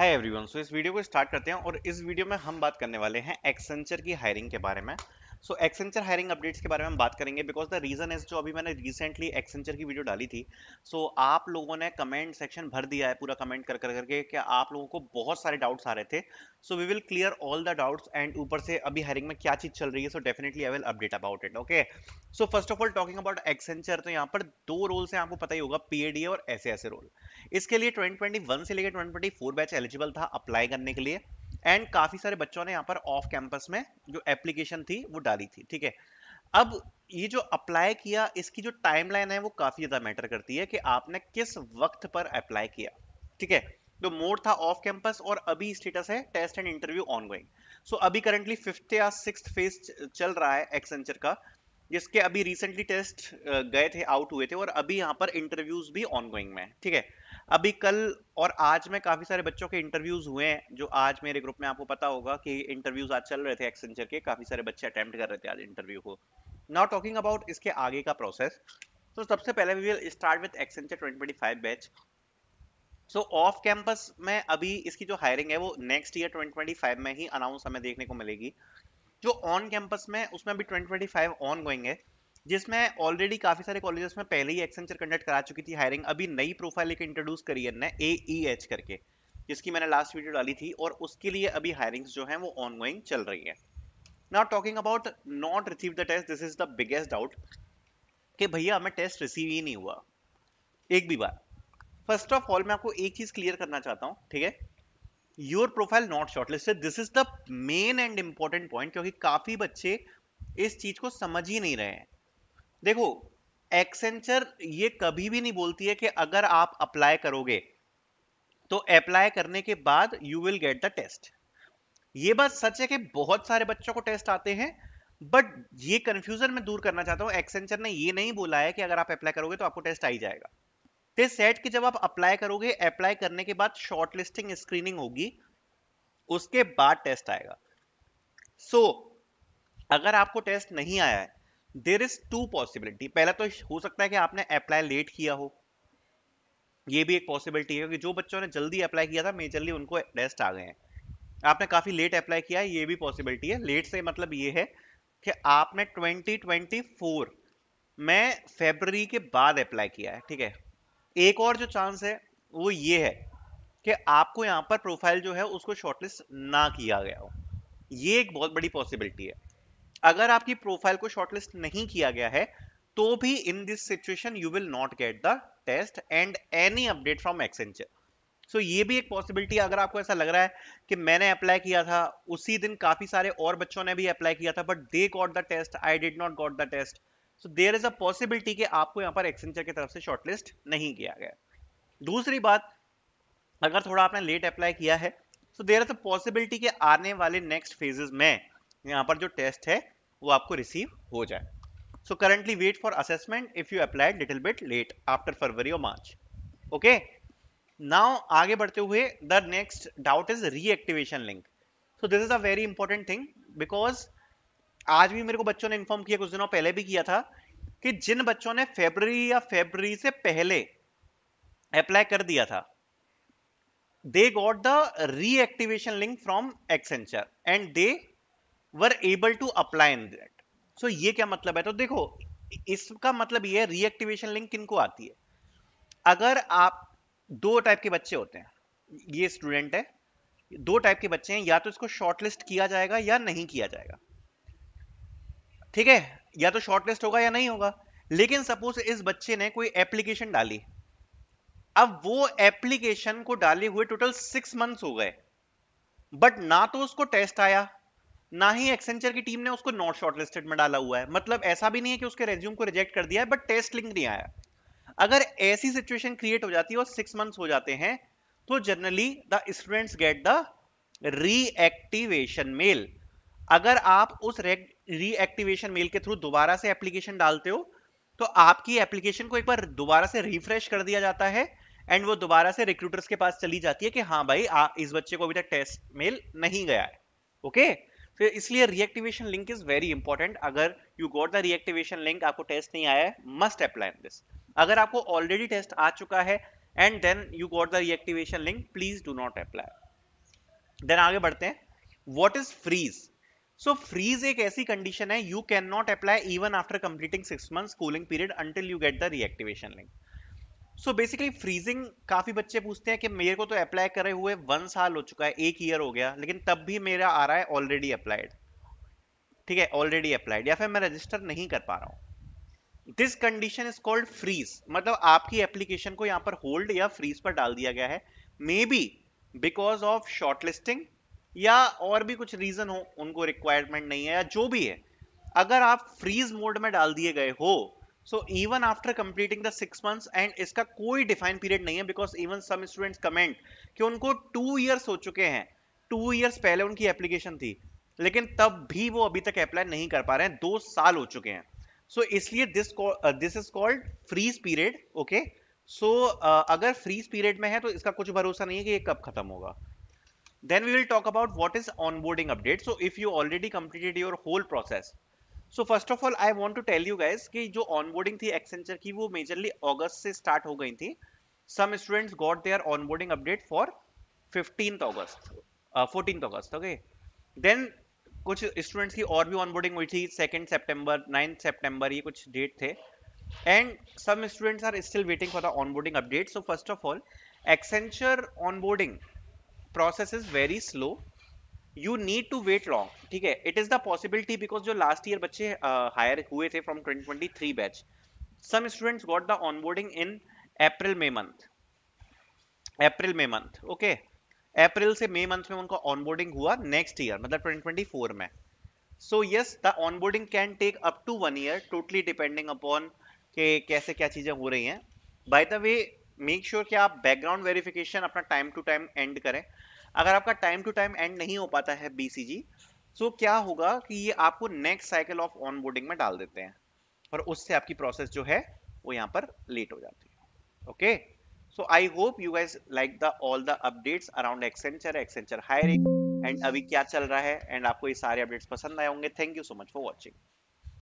Hi everyone so इस video को start करते हैं और इस वीडियो में हम बात करने वाले हैं एक्सेंचर की हायरिंग के बारे में सो एक्सेंचर हायरिंग अपडेट्स के बारे में हम बात करेंगे बिकॉज द रीजन इज जो अभी मैंने रिसेंटली एक्सेंचर की वीडियो डाली थी सो so, आप लोगों ने कमेंट सेक्शन भर दिया है पूरा कमेंट कर कर करके कि आप लोगों को बहुत सारे डाउट्स आ रहे थे so we will clear all the doubts and ऊपर से अभी हायरिंग में क्या चीज चल रही है so definitely I will update about it okay so first of all talking about Accenture तो यहाँ पर दो रोल से आपको पता ही होगा पीएडीए और ऐसे ऐसे रोल इसके लिए ट्वेंटी से लेकर ट्वेंटी बैच एलिजिबल था अप्लाई करने के लिए एंड काफी सारे बच्चों ने यहाँ पर ऑफ कैंपस में जो एप्लीकेशन थी वो डाली थी ठीक है अब ये जो अप्लाई किया इसकी जो टाइमलाइन है वो काफी ज्यादा मैटर करती है कि आपने किस वक्त पर अप्लाई किया ठीक है तो मोड था ऑफ कैंपस और अभी स्टेटस है test and interview ongoing so अभी करंटली फिफ्थ या सिक्स फेज चल रहा है एक्सेंचर का जिसके अभी रिसेंटली टेस्ट गए थे आउट हुए थे और अभी यहाँ पर इंटरव्यूज भी ऑनगोइंग में ठीक है अभी कल और आज में काफी सारे बच्चों के इंटरव्यूज हुए हैं जो आज मेरे ग्रुप में आपको पता होगा कि इंटरव्यूज आज चल रहे थे एक्सेंचर के काफी सारे बच्चे अटेम्प्ट कर रहे थे आज इंटरव्यू को नाउ टॉकिंग अबाउट इसके आगे का प्रोसेस तो सबसे पहले we will start with Accenture twenty batch so off campus में अभी इसकी जो हायरिंग है वो नेक्स्ट ईयर ट्वेंटी में ही अनाउंस हमें देखने को मिलेगी जो ऑन कैंपस में उसमें भी 2025 ऑन गोइंग है जिसमें ऑलरेडी काफी सारे कॉलेजेस में पहले ही एक्सेंचर कंडक्ट करा चुकी थी हायरिंग अभी नई प्रोफाइल एक इंट्रोड्यूस करी है ने ए ई एच करके जिसकी मैंने लास्ट वीडियो डाली थी और उसके लिए अभी हायरिंग जो है वो ऑनगोइंग चल रही है now talking about not receive the test this is the biggest doubt कि भैया हमें टेस्ट रिसीव ही नहीं हुआ एक भी बार फर्स्ट ऑफ ऑल मैं आपको एक चीज क्लियर करना चाहता हूँ ठीक है your profile not shortlisted this is the main and important point क्योंकि काफी बच्चे इस चीज को समझ ही नहीं रहे हैं देखो एक्सेंचर ये कभी भी नहीं बोलती है कि अगर आप अप्लाई करोगे तो अप्लाई करने के बाद you will get the test ये बात सच है कि बहुत सारे बच्चों को टेस्ट आते हैं बट ये कंफ्यूजन मैं दूर करना चाहता हूं एक्सेंचर ने ये नहीं बोला है कि अगर आप अप्लाई करोगे तो आपको टेस्ट आ ही जाएगा तो सेट कि जब आप अप्लाई करोगे अप्लाई करने के बाद शॉर्ट लिस्टिंग स्क्रीनिंग होगी उसके बाद टेस्ट आएगा सो so, अगर आपको टेस्ट नहीं आया है देर इज टू पॉसिबिलिटी पहला तो हो सकता है कि आपने अप्लाई लेट किया हो ये भी एक पॉसिबिलिटी है क्योंकि जो बच्चों ने जल्दी अप्लाई किया था मेजरली उनको रेस्ट आ गए हैं आपने काफ़ी लेट अप्लाई किया है ये भी पॉसिबिलिटी है लेट से मतलब ये है कि आपने 2024 में फेबररी के बाद अप्लाई किया है ठीक है एक और जो चांस है वो ये है कि आपको यहाँ पर प्रोफाइल जो है उसको शॉर्टलिस्ट ना किया गया हो ये एक बहुत बड़ी पॉसिबिलिटी है अगर आपकी प्रोफाइल को शॉर्टलिस्ट नहीं किया गया है तो भी in this situation you will not get the test and any update from Accenture so ये भी एक पॉसिबिलिटी अगर आपको ऐसा लग रहा है कि मैंने अप्लाई किया था उसी दिन काफी सारे और बच्चों ने भी अप्लाई किया था but they got the test I did not got the test so there is a possibility कि आपको यहाँ पर एक्सेंचर की तरफ से शॉर्टलिस्ट नहीं किया गया दूसरी बात अगर थोड़ा आपने लेट अप्लाई किया है सो देर इज अ पॉसिबिलिटी के आने वाले नेक्स्ट फेजेस में यहाँ पर जो टेस्ट है वो आपको रिसीव हो जाए so currently wait for assessment if you applied little bit late after February और मार्च ओके नाउ आगे बढ़ते हुए the next doubt is reactivation link so this is a very important thing because आज भी मेरे को बच्चों ने इन्फॉर्म किया कुछ दिनों पहले भी किया था कि जिन बच्चों ने फेबररी या फेबररी से पहले अप्लाई कर दिया था they got the reactivation link from Accenture and they were able to apply in that so ये क्या मतलब है तो देखो इसका मतलब ये है रिएक्टिवेशन लिंक किनको आती है अगर आप दो टाइप के बच्चे होते हैं ये स्टूडेंट है दो टाइप के बच्चे हैं या तो इसको शॉर्टलिस्ट किया जाएगा या नहीं किया जाएगा ठीक है या तो शॉर्टलिस्ट होगा या नहीं होगा लेकिन सपोज इस बच्चे ने कोई एप्लीकेशन डाली अब वो एप्लीकेशन को डाले हुए टोटल सिक्स मंथ्स हो गए बट ना तो उसको टेस्ट आया ना ही एक्सेंचर की टीम ने उसको नॉट शॉर्टलिस्टेड में डाला हुआ है मतलब ऐसा भी नहीं है कि उसके रेज्यूम को रिजेक्ट कर दिया है बट टेस्ट लिंक नहीं आया अगर ऐसी सिचुएशन क्रिएट हो जाती है और सिक्स मंथ्स हो जाते हैं तो generally the students get the reactivation mail अगर आप उस रीएक्टिवेशन मेल के थ्रू दोबारा से एप्लीकेशन डालते हो तो आपकी एप्लीकेशन को एक बार दोबारा से रिफ्रेश कर दिया जाता है एंड वो दोबारा से रिक्रूटर्स के पास चली जाती है कि हाँ भाई आ, इस बच्चे को अभी तक टेस्ट मेल नहीं गया है ओके okay? तो इसलिए reactivation link is very important अगर you got the reactivation link आपको टेस्ट नहीं आया है मस्ट अप्लाई दिस अगर आपको ऑलरेडी टेस्ट आ चुका है and then you got the reactivation link please do not apply then आगे बढ़ते हैं what is freeze so freeze एक ऐसी कंडीशन है you can not apply even after completing six month cooling period until you get the reactivation link so basically freezing काफी बच्चे पूछते हैं कि मेरे को तो अप्लाई करे हुए वन साल हो चुका है एक ईयर हो गया लेकिन तब भी मेरा आ रहा है ऑलरेडी अप्लाइड ठीक है ऑलरेडी अप्लाइड या फिर मैं रजिस्टर नहीं कर पा रहा हूँ this condition is called freeze मतलब आपकी एप्लीकेशन को यहां पर होल्ड या फ्रीज पर डाल दिया गया है maybe because of shortlisting या और भी कुछ रीजन हो उनको रिक्वायरमेंट नहीं है या जो भी है अगर आप फ्रीज मोड में डाल दिए गए हो so even after completing the six months and इसका कोई डिफाइन पीरियड नहीं है because even some students comment कि उनको टू ईयर्स हो चुके हैं टू ईयर्स पहले उनकी एप्लीकेशन थी लेकिन तब भी वो अभी तक अप्लाई नहीं कर पा रहे हैं दो साल हो चुके हैं सो so, इसलिए this this is called freeze period okay so अगर फ्रीज पीरियड में है तो इसका कुछ भरोसा नहीं है कि ये कब खत्म होगा then we will talk about what is onboarding update so if you already completed your whole process so first of all I want to tell you guys कि जो ऑनबोर्डिंग थी एक्सेंचर की वो मेजरली ऑगस्ट से start हो गई थी some students got their onboarding update for fifteen August fourteen August okay then कुछ स्टूडेंट्स की और भी ऑनबोर्डिंग हुई थी सेकेंड सेप्टेम्बर नाइन्थ सेप्टेम्बर ये कुछ डेट थे and some students are still waiting for the onboarding update so first of all Accenture onboarding process is very slow you need to wait long ठीक है it is the possibility because जो last year बच्चे hire uh, हुए थे from twenty twenty three batch some students got the onboarding in April May month April May month okay April से May month में उनका onboarding हुआ next year मतलब twenty twenty four में so yes the onboarding can take up to one year totally depending upon के कैसे क्या चीज़ें हो रही हैं by the way make sure कि आप बैकग्राउंड वेरिफिकेशन अपना टाइम टू टाइम एंड करें अगर आपका टाइम टू टाइम एंड नहीं हो पाता है बीसीजी सो so क्या होगा कि ये आपको नेक्स्ट साइकिल ऑफ ऑनबोर्डिंग में डाल देते हैं और उससे आपकी प्रोसेस जो है वो यहाँ पर लेट हो जाती है okay so I hope you guys like the all the updates around Accenture Accenture hiring and अभी क्या चल रहा है एंड आपको ये सारे अपडेट्स पसंद आए होंगे thank you so much for watching